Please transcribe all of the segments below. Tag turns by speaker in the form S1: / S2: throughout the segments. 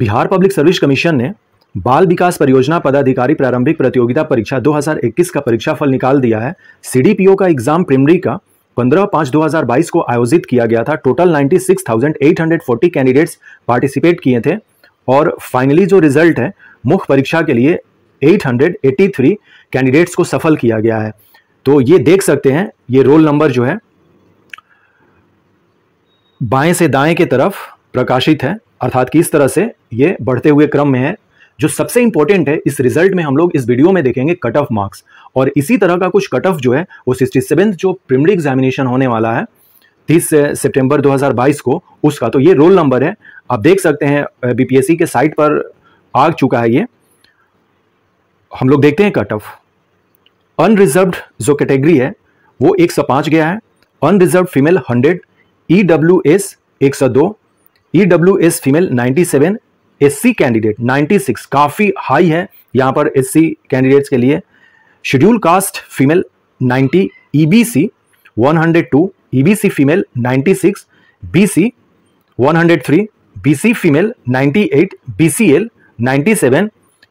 S1: Bihar public service commission ने बाल विकास परियोजना पदाधिकारी प्रारंभिक प्रतियोगिता परीक्षा 2021 का परीक्षा फल निकाल दिया है सीडीपीओ का एग्जाम प्रिमरी का 15 पांच 2022 को आयोजित किया गया था टोटल 96,840 कैंडिडेट्स पार्टिसिपेट किए थे और फाइनली जो रिजल्ट है मुख्य परीक्षा के लिए 883 कैंडिडेट्स को सफल किया गया है तो ये देख सकते हैं ये रोल नंबर जो है बाएं से दाएं के तरफ प्रकाशित है अर्थात किस तरह से ये बढ़ते हुए क्रम में है जो सबसे इंपॉर्टेंट है इस रिजल्ट में हम लोग इस वीडियो में देखेंगे कट ऑफ मार्क्स और इसी तरह का कुछ कट ऑफ जो है वो सिक्सटी सेवेंथ जो प्रिमरी एग्जामिनेशन होने वाला है तीस सितंबर 2022 को उसका तो ये रोल नंबर है आप देख सकते हैं बीपीएससी के साइट पर आ चुका है ये हम लोग देखते हैं कट ऑफ अनरिजर्व जो कैटेगरी है वो एक सौ गया है unreserved female hundred E W S एक सौ दो E S female 97 SC candidate 96 काफ़ी हाई है यहाँ पर एससी कैंडिडेट्स के लिए schedule caste female 90 EBC 102 EBC female 96 BC 103 BC female 98 BCL 97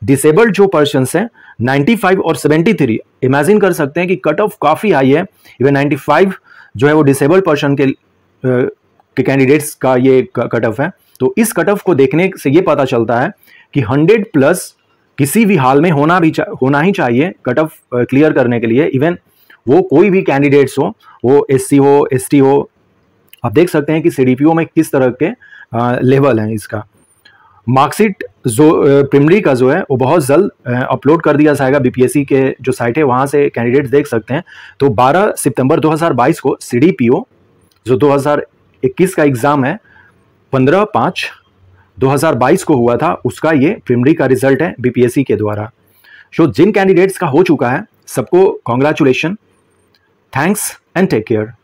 S1: disabled जो पर्सनस हैं 95 और 73 इमेजिन कर सकते हैं कि कट ऑफ काफ़ी हाई है इवन 95 जो है वो डिसेबल्ड पर्सन के कि कैंडिडेट्स का ये कट ऑफ है तो इस कट ऑफ को देखने से ये पता चलता है कि हंड्रेड प्लस किसी भी हाल में होना भी होना ही चाहिए कट ऑफ क्लियर करने के लिए इवन वो कोई भी कैंडिडेट्स हो वो एस हो एस हो आप देख सकते हैं कि सी में किस तरह के लेवल हैं इसका मार्कशीट जो प्रिमरी का जो है वो बहुत जल्द अपलोड कर दिया जाएगा बीपीएससी के जो साइट है वहाँ से कैंडिडेट्स देख सकते हैं तो 12 सितंबर 2022 को सीडीपीओ जो इक्कीस का एग्ज़ाम है पंद्रह पाँच 2022 को हुआ था उसका ये प्रिमरी का रिजल्ट है बीपीएससी के द्वारा सो जिन कैंडिडेट्स का हो चुका है सबको congratulation thanks and take care